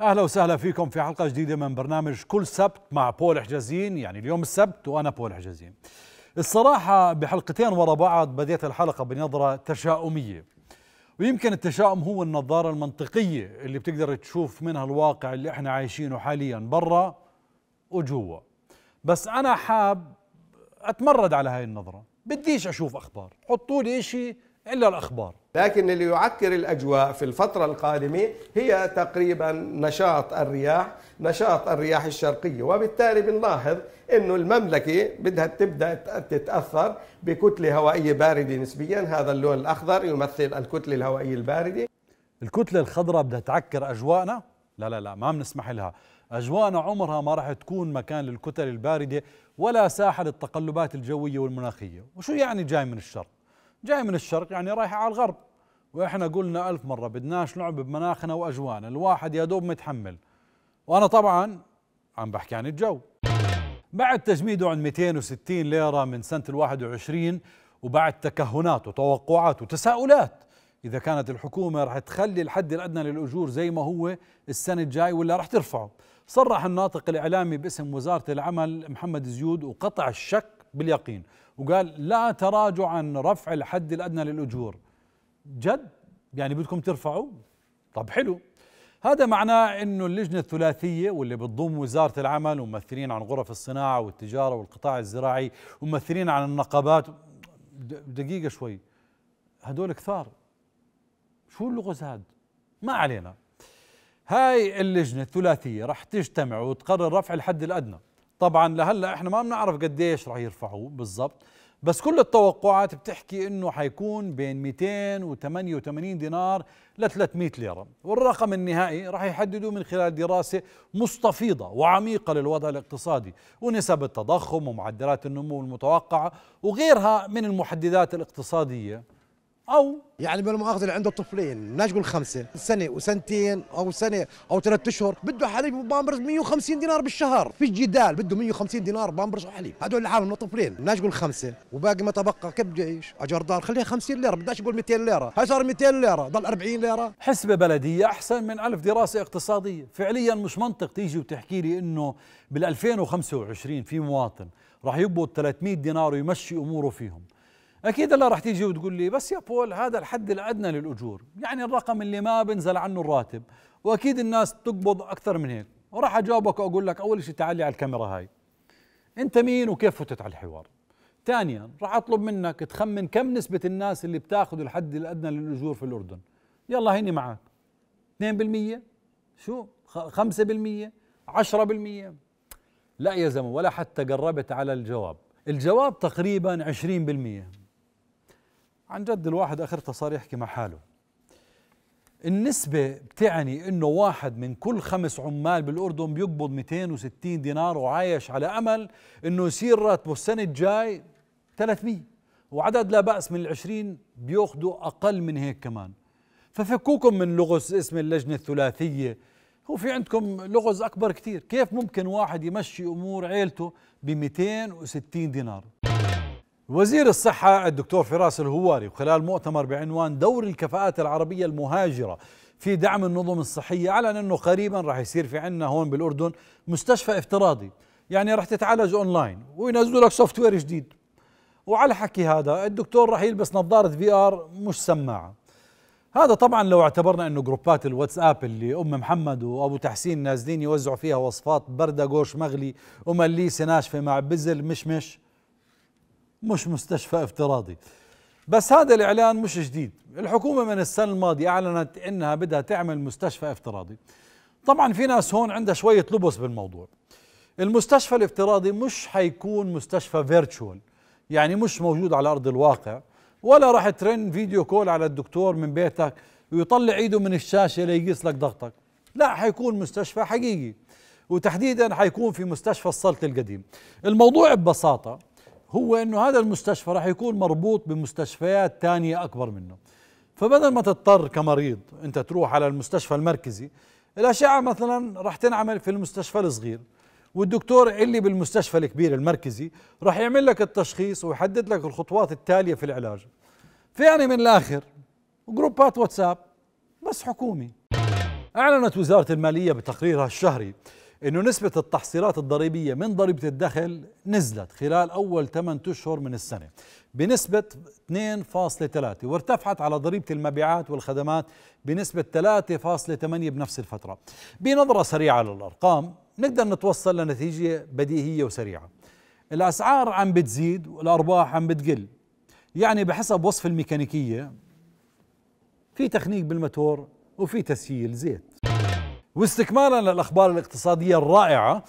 اهلا وسهلا فيكم في حلقه جديده من برنامج كل سبت مع بول حجازين يعني اليوم السبت وانا بول حجازين الصراحه بحلقتين ورا بعض بديت الحلقه بنظره تشاؤميه ويمكن التشاؤم هو النظاره المنطقيه اللي بتقدر تشوف منها الواقع اللي احنا عايشينه حاليا برا وجوا بس انا حاب اتمرد على هاي النظره بديش اشوف اخبار حطوا لي شيء إلا الأخبار لكن اللي يعكر الأجواء في الفترة القادمة هي تقريبا نشاط الرياح نشاط الرياح الشرقية وبالتالي بنلاحظ أنه المملكة بدها تبدأ تتأثر بكتلة هوائية باردة نسبيا هذا اللون الأخضر يمثل الكتلة الهوائية الباردة الكتلة الخضراء بدها تعكر أجواءنا لا لا لا ما بنسمح لها أجواءنا عمرها ما راح تكون مكان للكتل الباردة ولا ساحة للتقلبات الجوية والمناخية وشو يعني جاي من الشرق جاي من الشرق يعني رايح على الغرب واحنا قلنا ألف مرة بدناش لعب بمناخنا وأجوانا الواحد يا دوب متحمل وأنا طبعا عم بحكي عن الجو بعد تجميده عن 260 ليرة من سنة الواحد وعشرين وبعد تكهنات وتوقعات وتساؤلات إذا كانت الحكومة رح تخلي الحد الأدنى للأجور زي ما هو السنة الجاي ولا رح ترفعه صرح الناطق الإعلامي باسم وزارة العمل محمد زيود وقطع الشك باليقين وقال لا تراجع عن رفع الحد الادنى للاجور جد يعني بدكم ترفعوا طب حلو هذا معناه انه اللجنه الثلاثيه واللي بتضم وزاره العمل وممثلين عن غرف الصناعه والتجاره والقطاع الزراعي وممثلين عن النقابات دقيقه شوي هدول كثار شو اللغز هاد ما علينا هاي اللجنه الثلاثيه رح تجتمع وتقرر رفع الحد الادنى طبعا لهلا احنا ما بنعرف قديش رح يرفعوه بالضبط بس كل التوقعات بتحكي انه حيكون بين 288 دينار ل 300 ليره والرقم النهائي راح يحددوا من خلال دراسه مستفيضه وعميقه للوضع الاقتصادي ونسب التضخم ومعدلات النمو المتوقعه وغيرها من المحددات الاقتصاديه او يعني بالمؤاخذه اللي عنده طفلين لا تقول خمسه سنه وسنتين او سنه او ثلاث اشهر بده حليب وبامبرز 150 دينار بالشهر في جدال بده 150 دينار بامبرز وحليب هدول اللي عامل طفلين لا تقول خمسه وباقي ما تبقى كيف بده يعيش اجر دار خليها 50 ليره بدناش نقول 200 ليره هاي صار 200 ليره ضل 40 ليره حسبه بلديه احسن من ألف دراسه اقتصاديه فعليا مش منطق تيجي وتحكي لي انه بال 2025 في مواطن راح يبوا 300 دينار ويمشي اموره فيهم اكيد الله رح تيجي وتقول لي بس يا بول هذا الحد الادنى للاجور يعني الرقم اللي ما بنزل عنه الراتب واكيد الناس بتقبض اكثر من هيك وراح اجاوبك واقول لك اول شيء تعال لي على الكاميرا هاي انت مين وكيف فتت على الحوار ثانيا راح اطلب منك تخمن كم نسبة الناس اللي بتاخذ الحد الادنى للاجور في الاردن يلا هيني معك 2% شو 5% 10% لا يا زلمه ولا حتى قربت على الجواب الجواب تقريبا 20% عن جد الواحد اخر صار يحكي مع حاله النسبة بتعني انه واحد من كل خمس عمال بالاردن بيقبض 260 دينار وعايش على امل انه يصير راتبه السنة الجاي 300 وعدد لا بأس من العشرين بياخذوا اقل من هيك كمان ففكوكم من لغز اسم اللجنة الثلاثية هو في عندكم لغز اكبر كتير كيف ممكن واحد يمشي امور عيلته ب 260 دينار وزير الصحة الدكتور فراس الهواري وخلال مؤتمر بعنوان دور الكفاءات العربية المهاجرة في دعم النظم الصحية أعلن أنه قريبا راح يصير في عنا هون بالأردن مستشفى افتراضي يعني راح تتعالج أونلاين وينزلوا لك سوفت وير جديد وعلى حكي هذا الدكتور راح يلبس نظارة في آر مش سماعة هذا طبعا لو اعتبرنا انه جروبات الواتساب اللي ام محمد وابو تحسين نازلين يوزعوا فيها وصفات برده قوش مغلي ومليسه ناشفه مع بزل مشمش مش مش مستشفى افتراضي بس هذا الإعلان مش جديد الحكومة من السنة الماضية أعلنت إنها بدها تعمل مستشفى افتراضي طبعا في ناس هون عندها شوية لبس بالموضوع المستشفى الافتراضي مش حيكون مستشفى فيرتشوال يعني مش موجود على أرض الواقع ولا راح ترن فيديو كول على الدكتور من بيتك ويطلع ايده من الشاشة ليقيس لك ضغطك لا حيكون مستشفى حقيقي وتحديدا حيكون في مستشفى السلط القديم الموضوع ببساطة هو انه هذا المستشفى راح يكون مربوط بمستشفيات ثانيه اكبر منه فبدل ما تضطر كمريض انت تروح على المستشفى المركزي الاشعه مثلا راح تنعمل في المستشفى الصغير والدكتور اللي بالمستشفى الكبير المركزي راح يعمل لك التشخيص ويحدد لك الخطوات التاليه في العلاج فيعني من الاخر جروبات واتساب بس حكومي اعلنت وزاره الماليه بتقريرها الشهري انه نسبة التحصيلات الضريبية من ضريبة الدخل نزلت خلال اول 8 اشهر من السنة بنسبة 2.3 وارتفعت على ضريبة المبيعات والخدمات بنسبة 3.8 بنفس الفترة. بنظرة سريعة للارقام نقدر نتوصل لنتيجة بديهية وسريعة. الاسعار عم بتزيد والارباح عم بتقل. يعني بحسب وصف الميكانيكية في تخنيق بالموتور وفي تسييل زيت. واستكمالا للأخبار الاقتصادية الرائعة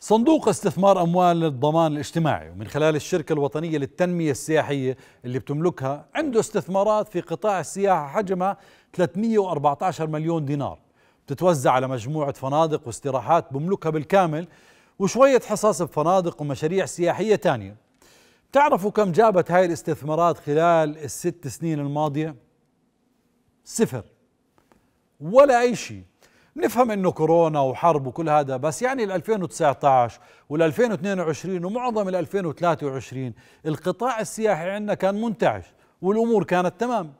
صندوق استثمار أموال الضمان الاجتماعي ومن خلال الشركة الوطنية للتنمية السياحية اللي بتملكها عنده استثمارات في قطاع السياحة حجمها 314 مليون دينار بتتوزع على مجموعة فنادق واستراحات بملكها بالكامل وشوية حصص بفنادق ومشاريع سياحية تانية تعرفوا كم جابت هاي الاستثمارات خلال الست سنين الماضية؟ صفر ولا أي شيء بنفهم انه كورونا وحرب وكل هذا بس يعني ال 2019 وال 2022 ومعظم ال 2023 القطاع السياحي عندنا كان منتعش والامور كانت تمام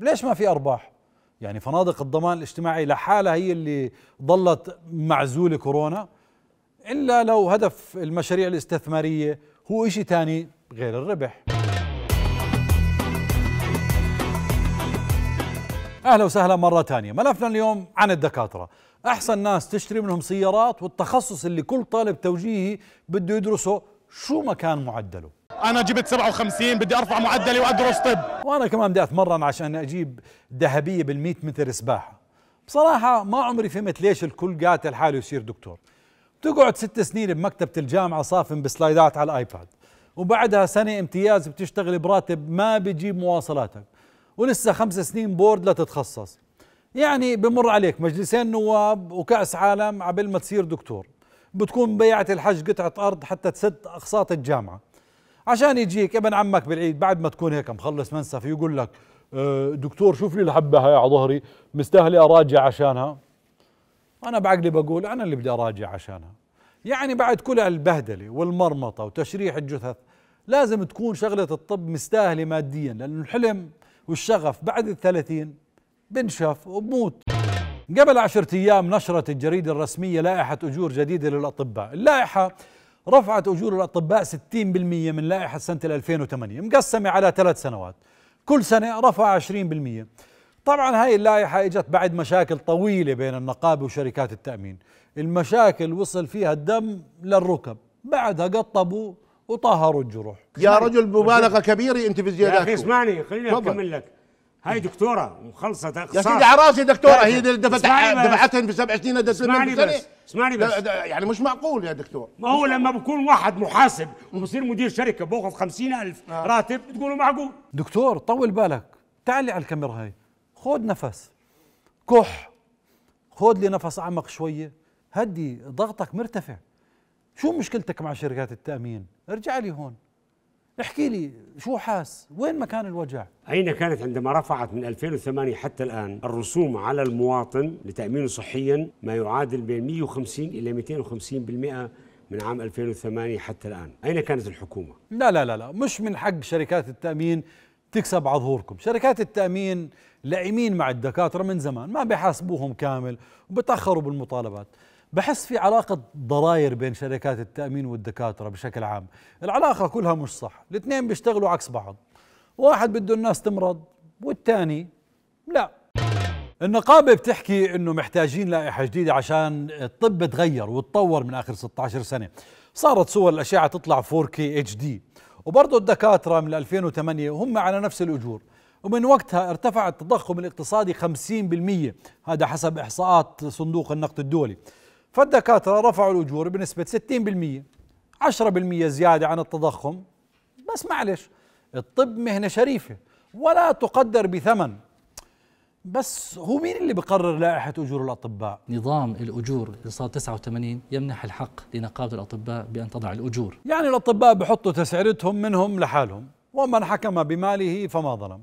ليش ما في ارباح؟ يعني فنادق الضمان الاجتماعي لحالها هي اللي ظلت معزوله كورونا الا لو هدف المشاريع الاستثماريه هو شيء ثاني غير الربح اهلا وسهلا مره ثانيه ملفنا اليوم عن الدكاتره احسن ناس تشتري منهم سيارات والتخصص اللي كل طالب توجيهي بده يدرسه شو ما كان معدله انا جبت 57 بدي ارفع معدلي وادرس طب وانا كمان بدي اتمرن عشان اجيب ذهبيه بال100 متر سباحه بصراحه ما عمري فهمت ليش الكل قاتل حاله يصير دكتور بتقعد ست سنين بمكتبه الجامعه صافن بسلايدات على الايباد وبعدها سنه امتياز بتشتغل براتب ما بيجيب مواصلاتك ولسه خمس سنين بورد لتتخصص يعني بمر عليك مجلسين نواب وكأس عالم عبل ما تصير دكتور بتكون بيعت الحج قطعة أرض حتى تسد أقساط الجامعة عشان يجيك ابن عمك بالعيد بعد ما تكون هيك مخلص منسف يقول لك أه، دكتور شوف لي الحبة هاي على ظهري مستاهلة أراجع عشانها أنا بعقلي بقول أنا اللي بدي أراجع عشانها يعني بعد كل البهدلة والمرمطة وتشريح الجثث لازم تكون شغلة الطب مستاهلة ماديا لأنه الحلم والشغف بعد الثلاثين بنشف وبموت قبل عشرة أيام نشرت الجريدة الرسمية لائحة أجور جديدة للأطباء اللائحة رفعت أجور الأطباء 60% من لائحة سنة 2008 مقسمة على ثلاث سنوات كل سنة رفع 20% طبعا هاي اللائحة اجت بعد مشاكل طويلة بين النقابة وشركات التأمين المشاكل وصل فيها الدم للركب بعدها قطبوا وطهروا الجروح يا رجل مبالغه كبيره انت في زياداتكم يا اخي اسمعني خليني اكمل لك هاي دكتوره ومخلصه يا سيدي على راسي دكتوره هي اللي دفعت دفعتها في سبع سنين اسمعني بس اسمعني بس يعني مش معقول يا دكتور ما هو لما بكون واحد محاسب وبصير مدير شركه باخذ 50000 آه. راتب بتقولوا معقول دكتور طول بالك تعالي على الكاميرا هاي خذ نفس كح خذ لي نفس اعمق شويه هدي ضغطك مرتفع شو مشكلتك مع شركات التامين ارجع لي هون احكي لي شو حاس وين مكان الوجع أين كانت عندما رفعت من 2008 حتى الآن الرسوم على المواطن لتأمينه صحيا ما يعادل بين 150 إلى 250% من عام 2008 حتى الآن أين كانت الحكومة؟ لا لا لا لا مش من حق شركات التأمين تكسب على ظهوركم شركات التأمين لعيمين مع الدكاترة من زمان ما بيحاسبوهم كامل وبتأخروا بالمطالبات بحس في علاقة ضرائر بين شركات التأمين والدكاترة بشكل عام العلاقة كلها مش صح الاثنين بيشتغلوا عكس بعض واحد بده الناس تمرض والثاني لا النقابة بتحكي انه محتاجين لائحة جديدة عشان الطب تغير وتطور من اخر 16 سنة صارت صور الاشعة تطلع 4K HD وبرضه الدكاترة من 2008 هم على نفس الاجور ومن وقتها ارتفع التضخم الاقتصادي 50% هذا حسب احصاءات صندوق النقد الدولي فالدكاترة رفعوا الأجور بنسبة 60% 10% زيادة عن التضخم بس معلش الطب مهنة شريفة ولا تقدر بثمن بس هو مين اللي بقرر لائحة أجور الأطباء؟ نظام الأجور اللي صار 89 يمنح الحق لنقابة الأطباء بأن تضع الأجور يعني الأطباء بحطوا تسعيرتهم منهم لحالهم ومن حكم بماله فما ظلم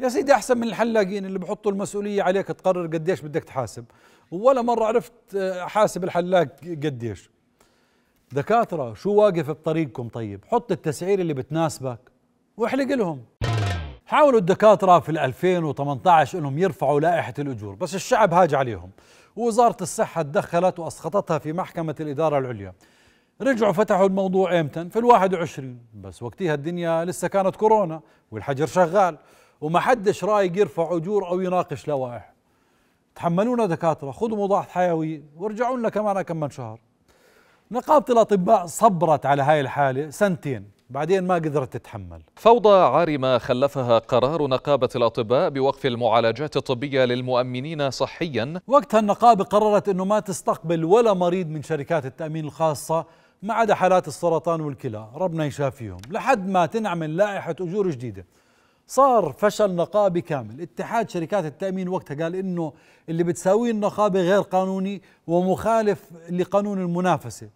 يا سيدي احسن من الحلاقين اللي بحطوا المسؤوليه عليك تقرر قديش بدك تحاسب ولا مره عرفت آه، حاسب الحلاق قديش دكاتره شو واقف بطريقكم طيب حط التسعير اللي بتناسبك واحلق لهم حاولوا الدكاتره في 2018 انهم يرفعوا لائحه الاجور بس الشعب هاج عليهم ووزاره الصحه تدخلت واسقطتها في محكمه الاداره العليا رجعوا فتحوا الموضوع امتى في ال21 بس وقتها الدنيا لسه كانت كورونا والحجر شغال وما حدش رايق يرفع اجور او يناقش لوائح تحملونا دكاتره خذوا مضاعف حيوي وارجعوا لنا كمان كم من شهر نقابه الاطباء صبرت على هاي الحاله سنتين بعدين ما قدرت تتحمل فوضى عارمة خلفها قرار نقابة الأطباء بوقف المعالجات الطبية للمؤمنين صحيا وقتها النقابة قررت أنه ما تستقبل ولا مريض من شركات التأمين الخاصة ما عدا حالات السرطان والكلى ربنا يشافيهم لحد ما تنعمل لائحة أجور جديدة صار فشل نقابي كامل اتحاد شركات التأمين وقتها قال إنه اللي بتساويه النقابة غير قانوني ومخالف لقانون المنافسة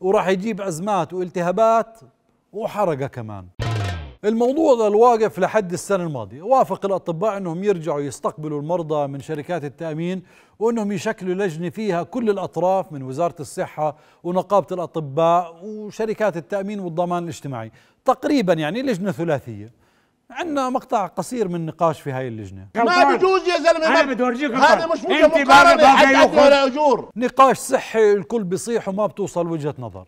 وراح يجيب أزمات والتهابات وحرقة كمان الموضوع ذا الواقف لحد السنة الماضية وافق الأطباء أنهم يرجعوا يستقبلوا المرضى من شركات التأمين وأنهم يشكلوا لجنة فيها كل الأطراف من وزارة الصحة ونقابة الأطباء وشركات التأمين والضمان الاجتماعي تقريبا يعني لجنة ثلاثية عندنا مقطع قصير من نقاش في هاي اللجنه ما بجوز يا زلمه انا بدي اورجيك هذا مش وجه مقارنه حد ولا اجور نقاش صحي الكل بيصيح وما بتوصل وجهه نظر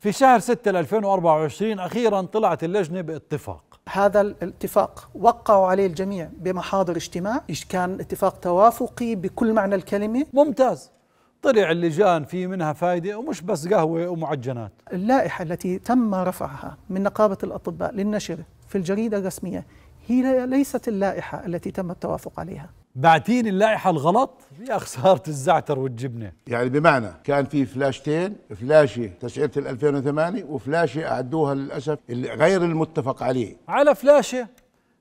في شهر 6 ل 2024 اخيرا طلعت اللجنه باتفاق هذا الاتفاق وقعوا عليه الجميع بمحاضر اجتماع كان اتفاق توافقي بكل معنى الكلمه ممتاز طلع اللجان في منها فائدة ومش بس قهوة ومعجنات اللائحة التي تم رفعها من نقابة الأطباء للنشر في الجريدة الرسمية هي ليست اللائحة التي تم التوافق عليها بعتين اللائحة الغلط يا خسارة الزعتر والجبنة يعني بمعنى كان في فلاشتين فلاشة تسعيرة 2008 وفلاشة أعدوها للأسف غير المتفق عليه على فلاشة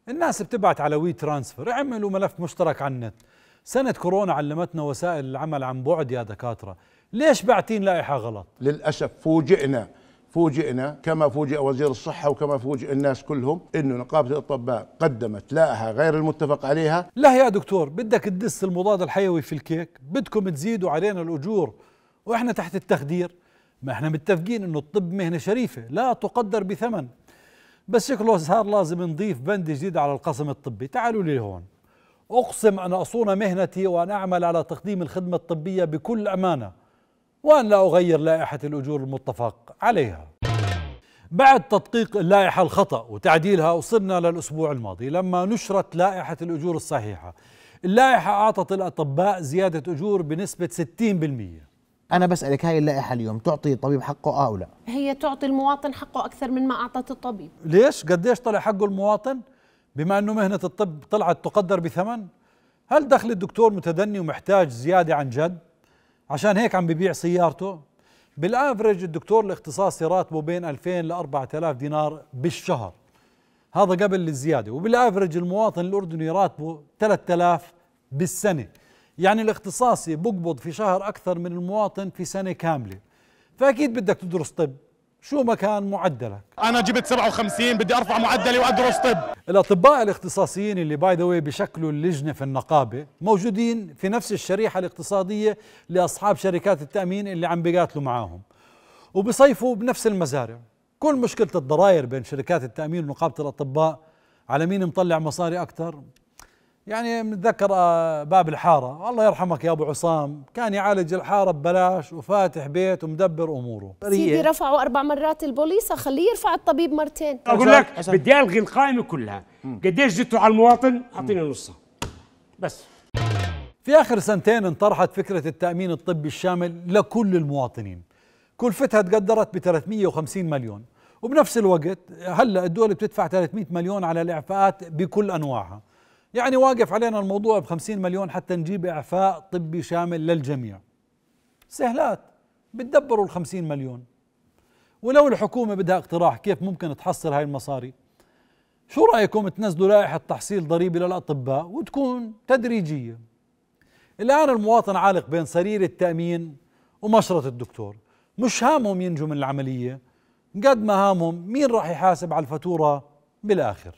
الناس بتبعت على وي ترانسفر اعملوا ملف مشترك على النت سنة كورونا علمتنا وسائل العمل عن بعد يا دكاترة ليش بعتين لائحة غلط؟ للأسف فوجئنا فوجئنا كما فوجئ وزير الصحة وكما فوجئ الناس كلهم أنه نقابة الأطباء قدمت لائحة غير المتفق عليها لا يا دكتور بدك تدس المضاد الحيوي في الكيك بدكم تزيدوا علينا الأجور وإحنا تحت التخدير ما إحنا متفقين أنه الطب مهنة شريفة لا تقدر بثمن بس شكله صار لازم نضيف بند جديد على القسم الطبي تعالوا لي هون أقسم أن أصون مهنتي وأن أعمل على تقديم الخدمة الطبية بكل أمانة وأن لا أغير لائحة الأجور المتفق عليها بعد تدقيق اللائحة الخطأ وتعديلها وصلنا للأسبوع الماضي لما نشرت لائحة الأجور الصحيحة اللائحة أعطت الأطباء زيادة أجور بنسبة 60% أنا بسألك هاي اللائحة اليوم تعطي الطبيب حقه أو لا؟ هي تعطي المواطن حقه أكثر من ما أعطت الطبيب ليش؟ قديش طلع حقه المواطن؟ بما أنه مهنة الطب طلعت تقدر بثمن؟ هل دخل الدكتور متدني ومحتاج زيادة عن جد؟ عشان هيك عم ببيع سيارته بالافرج الدكتور الاختصاصي راتبه بين 2000 ل 4000 دينار بالشهر هذا قبل الزياده وبالافرج المواطن الاردني راتبه 3000 بالسنه يعني الاختصاصي بقبض في شهر اكثر من المواطن في سنه كامله فاكيد بدك تدرس طب شو مكان معدلك؟ أنا جبت 57 بدي أرفع معدلي وأدرس طب الأطباء الاختصاصيين اللي باي ذا بشكلوا اللجنة في النقابة موجودين في نفس الشريحة الاقتصادية لأصحاب شركات التأمين اللي عم بيقاتلوا معاهم وبصيفوا بنفس المزارع كل مشكلة الضرائر بين شركات التأمين ونقابة الأطباء على مين مطلع مصاري أكثر يعني نتذكر آه، باب الحارة الله يرحمك يا أبو عصام كان يعالج الحارة ببلاش وفاتح بيت ومدبر أموره سيدي رفعوا أربع مرات البوليسة خليه يرفع الطبيب مرتين أقول لك أسأل. بدي ألغي القائمة كلها قديش جدتوا على المواطن أعطيني نصها بس في آخر سنتين انطرحت فكرة التأمين الطبي الشامل لكل المواطنين كلفتها تقدرت ب 350 مليون وبنفس الوقت هلا الدول بتدفع 300 مليون على الإعفاءات بكل أنواعها يعني واقف علينا الموضوع ب 50 مليون حتى نجيب إعفاء طبي شامل للجميع سهلات بتدبروا ال 50 مليون ولو الحكومة بدها اقتراح كيف ممكن تحصل هاي المصاري شو رأيكم تنزلوا لائحة تحصيل ضريبي للأطباء وتكون تدريجية الآن المواطن عالق بين سرير التأمين ومشرط الدكتور مش هامهم ينجوا من العملية قد ما هامهم مين راح يحاسب على الفاتورة بالآخر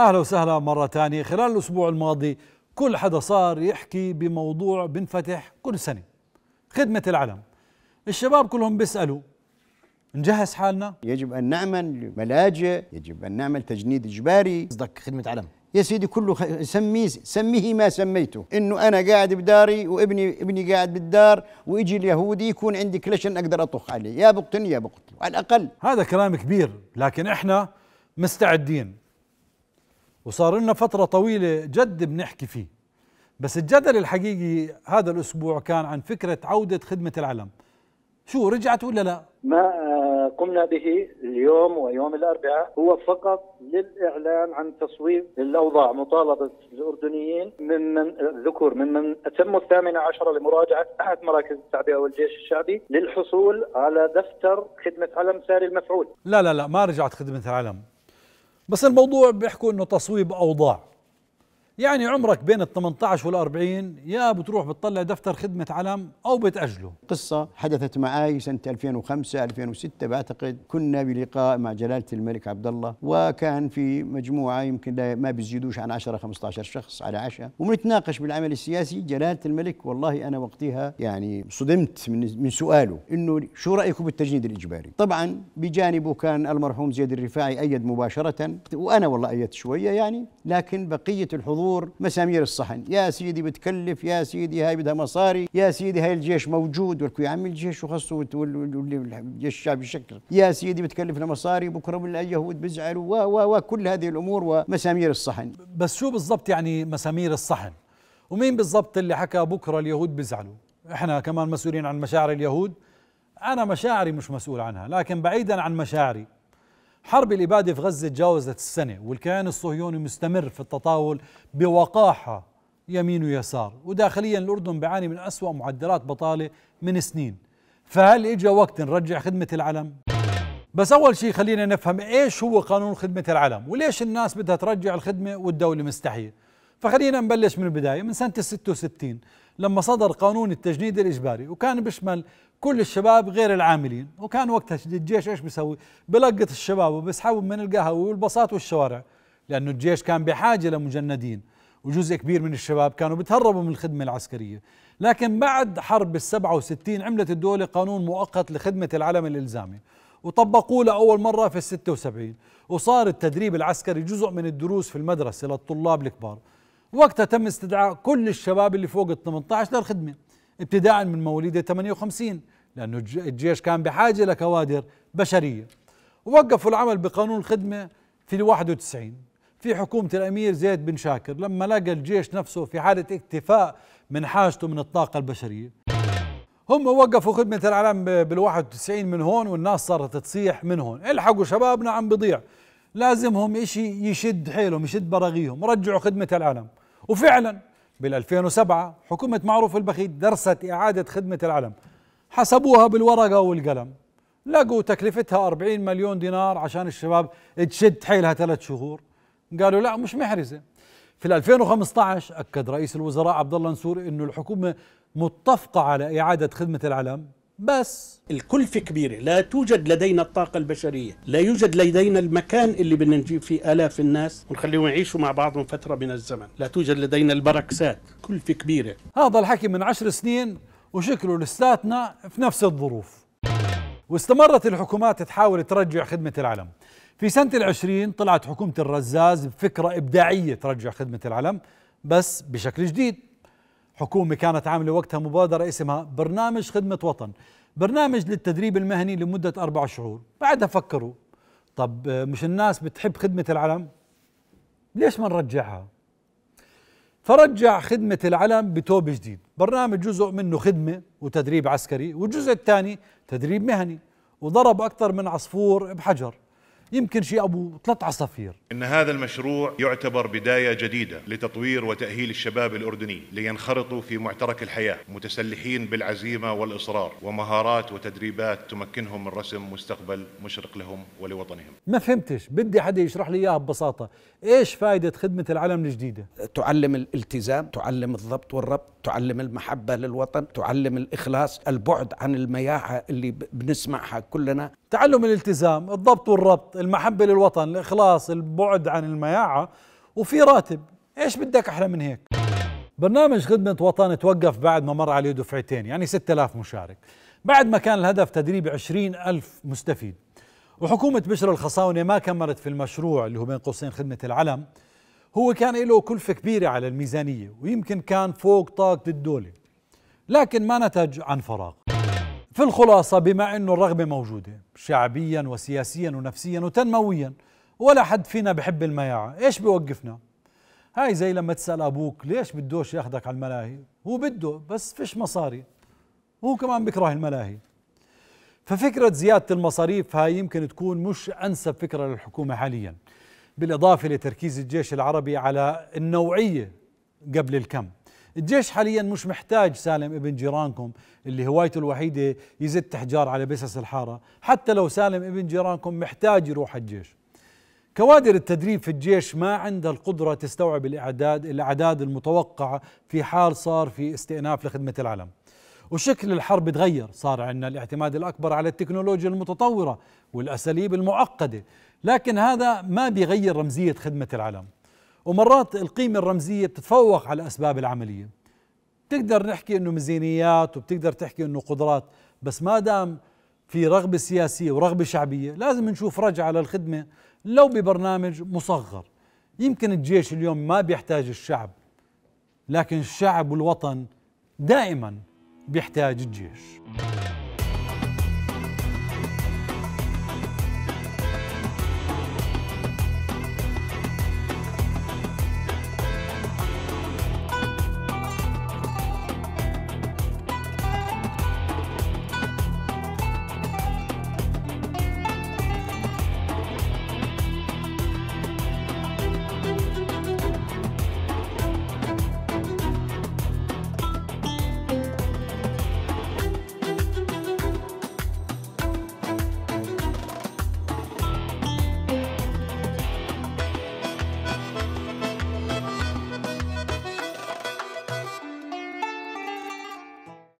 اهلا وسهلا مره ثانيه خلال الاسبوع الماضي كل حدا صار يحكي بموضوع بنفتح كل سنه خدمه العلم الشباب كلهم بيسالوا نجهز حالنا يجب ان نعمل ملاجئ يجب ان نعمل تجنيد اجباري قصدك خدمه علم يا سيدي كله خ... سميه سميه ما سميته انه انا قاعد بداري وابني ابني قاعد بالدار ويجي اليهودي يكون عندي كلشن اقدر اطخ عليه يا بقتني يا بقتله على الاقل هذا كلام كبير لكن احنا مستعدين وصار لنا فترة طويلة جد بنحكي فيه بس الجدل الحقيقي هذا الأسبوع كان عن فكرة عودة خدمة العلم شو رجعت ولا لا؟ ما آه، قمنا به اليوم ويوم الاربعاء هو فقط للاعلان عن تصويب الاوضاع مطالبه الاردنيين ممن ذكر ممن اتموا الثامنه عشره لمراجعه احد مراكز التعبئه والجيش الشعبي للحصول على دفتر خدمه علم ساري المفعول. لا لا لا ما رجعت خدمه العلم، بس الموضوع بيحكوا انه تصويب اوضاع يعني عمرك بين ال 18 وال 40 يا بتروح بتطلع دفتر خدمة علم أو بتأجله قصة حدثت معي سنة 2005 2006 بعتقد كنا بلقاء مع جلالة الملك عبد الله وكان في مجموعة يمكن ما بيزيدوش عن 10 15 شخص على عشاء وبنتناقش بالعمل السياسي جلالة الملك والله أنا وقتها يعني صدمت من من سؤاله إنه شو رأيكم بالتجنيد الإجباري؟ طبعا بجانبه كان المرحوم زيد الرفاعي أيد مباشرة وأنا والله أيدت شوية يعني لكن بقية الحضور شهور مسامير الصحن يا سيدي بتكلف يا سيدي هاي بدها مصاري يا سيدي هاي الجيش موجود والكو يا عمي الجيش وخصه الجيش الشعب يشكل يا سيدي بتكلفنا مصاري بكره اليهود بيزعلوا و و وكل هذه الامور ومسامير الصحن بس شو بالضبط يعني مسامير الصحن ومين بالضبط اللي حكى بكره اليهود بيزعلوا احنا كمان مسؤولين عن مشاعر اليهود انا مشاعري مش مسؤول عنها لكن بعيدا عن مشاعري حرب الإبادة في غزة تجاوزت السنة والكيان الصهيوني مستمر في التطاول بوقاحة يمين ويسار وداخليا الأردن بيعاني من أسوأ معدلات بطالة من سنين فهل إجا وقت نرجع خدمة العلم؟ بس أول شيء خلينا نفهم إيش هو قانون خدمة العلم وليش الناس بدها ترجع الخدمة والدولة مستحية فخلينا نبلش من البداية من سنة 66 لما صدر قانون التجنيد الإجباري وكان بيشمل كل الشباب غير العاملين وكان وقتها الجيش ايش بيسوي بلقط الشباب وبيسحبهم من القهوة والباصات والشوارع لأنه الجيش كان بحاجة لمجندين وجزء كبير من الشباب كانوا بتهربوا من الخدمة العسكرية لكن بعد حرب ال67 عملت الدولة قانون مؤقت لخدمة العلم الإلزامي وطبقوه لأول مرة في ال76 وصار التدريب العسكري جزء من الدروس في المدرسة للطلاب الكبار وقتها تم استدعاء كل الشباب اللي فوق ال 18 للخدمة ابتداء من مواليد 58 لأنه الجيش كان بحاجة لكوادر بشرية ووقفوا العمل بقانون الخدمة في 91 في حكومة الأمير زيد بن شاكر لما لقى الجيش نفسه في حالة اكتفاء من حاجته من الطاقة البشرية هم وقفوا خدمة العالم بال 91 من هون والناس صارت تصيح من هون الحقوا شبابنا عم بضيع لازمهم اشي يشد حيلهم يشد براغيهم رجعوا خدمة العالم وفعلا بال2007 حكومة معروف البخيت درست إعادة خدمة العلم حسبوها بالورقة والقلم لقوا تكلفتها 40 مليون دينار عشان الشباب تشد حيلها ثلاث شهور قالوا لا مش محرزة في 2015 أكد رئيس الوزراء عبد الله نسور أنه الحكومة متفقة على إعادة خدمة العلم بس الكلفة كبيرة لا توجد لدينا الطاقة البشرية لا يوجد لدينا المكان اللي بدنا نجيب فيه آلاف الناس ونخليهم يعيشوا مع بعضهم فترة من الزمن لا توجد لدينا البركسات كلفة كبيرة هذا الحكي من عشر سنين وشكله لساتنا في نفس الظروف واستمرت الحكومات تحاول ترجع خدمة العلم في سنة العشرين طلعت حكومة الرزاز بفكرة إبداعية ترجع خدمة العلم بس بشكل جديد حكومة كانت عاملة وقتها مبادرة اسمها برنامج خدمة وطن برنامج للتدريب المهني لمدة أربع شهور بعدها فكروا طب آه، مش الناس بتحب خدمة العلم ليش ما نرجعها فرجع خدمة العلم بتوب جديد برنامج جزء منه خدمة وتدريب عسكري والجزء الثاني تدريب مهني وضرب أكثر من عصفور بحجر يمكن شيء ابو ثلاث عصافير ان هذا المشروع يعتبر بدايه جديده لتطوير وتاهيل الشباب الاردني لينخرطوا في معترك الحياه متسلحين بالعزيمه والاصرار ومهارات وتدريبات تمكنهم من رسم مستقبل مشرق لهم ولوطنهم ما فهمتش بدي حدا يشرح لي اياها ببساطه ايش فائده خدمه العلم الجديده تعلم الالتزام تعلم الضبط والربط تعلم المحبة للوطن تعلم الإخلاص البعد عن المياعة اللي بنسمعها كلنا تعلم الالتزام الضبط والربط المحبة للوطن الإخلاص البعد عن المياعة وفي راتب إيش بدك أحلى من هيك برنامج خدمة وطن توقف بعد ما مر عليه دفعتين يعني 6000 مشارك بعد ما كان الهدف تدريب 20000 مستفيد وحكومة بشر الخصاونة ما كملت في المشروع اللي هو بين قوسين خدمة العلم هو كان له كلفة كبيرة على الميزانية ويمكن كان فوق طاقة الدولة لكن ما نتج عن فراغ في الخلاصة بما أنه الرغبة موجودة شعبيا وسياسيا ونفسيا وتنمويا ولا حد فينا بحب المياعة إيش بيوقفنا هاي زي لما تسأل أبوك ليش بدوش ياخدك على الملاهي هو بده بس فيش مصاري هو كمان بكره الملاهي ففكرة زيادة المصاريف هاي يمكن تكون مش أنسب فكرة للحكومة حاليا بالإضافة لتركيز الجيش العربي على النوعية قبل الكم الجيش حاليا مش محتاج سالم ابن جيرانكم اللي هوايته الوحيدة يزت تحجار على بسس الحارة حتى لو سالم ابن جيرانكم محتاج يروح الجيش كوادر التدريب في الجيش ما عندها القدرة تستوعب الإعداد الأعداد المتوقعة في حال صار في استئناف لخدمة العلم وشكل الحرب تغير صار عندنا الاعتماد الأكبر على التكنولوجيا المتطورة والأساليب المعقدة لكن هذا ما بيغير رمزية خدمة العلم ومرات القيمة الرمزية بتتفوق على الأسباب العملية بتقدر نحكي أنه ميزانيات وبتقدر تحكي أنه قدرات بس ما دام في رغبة سياسية ورغبة شعبية لازم نشوف رجعة للخدمة لو ببرنامج مصغر يمكن الجيش اليوم ما بيحتاج الشعب لكن الشعب والوطن دائما بيحتاج الجيش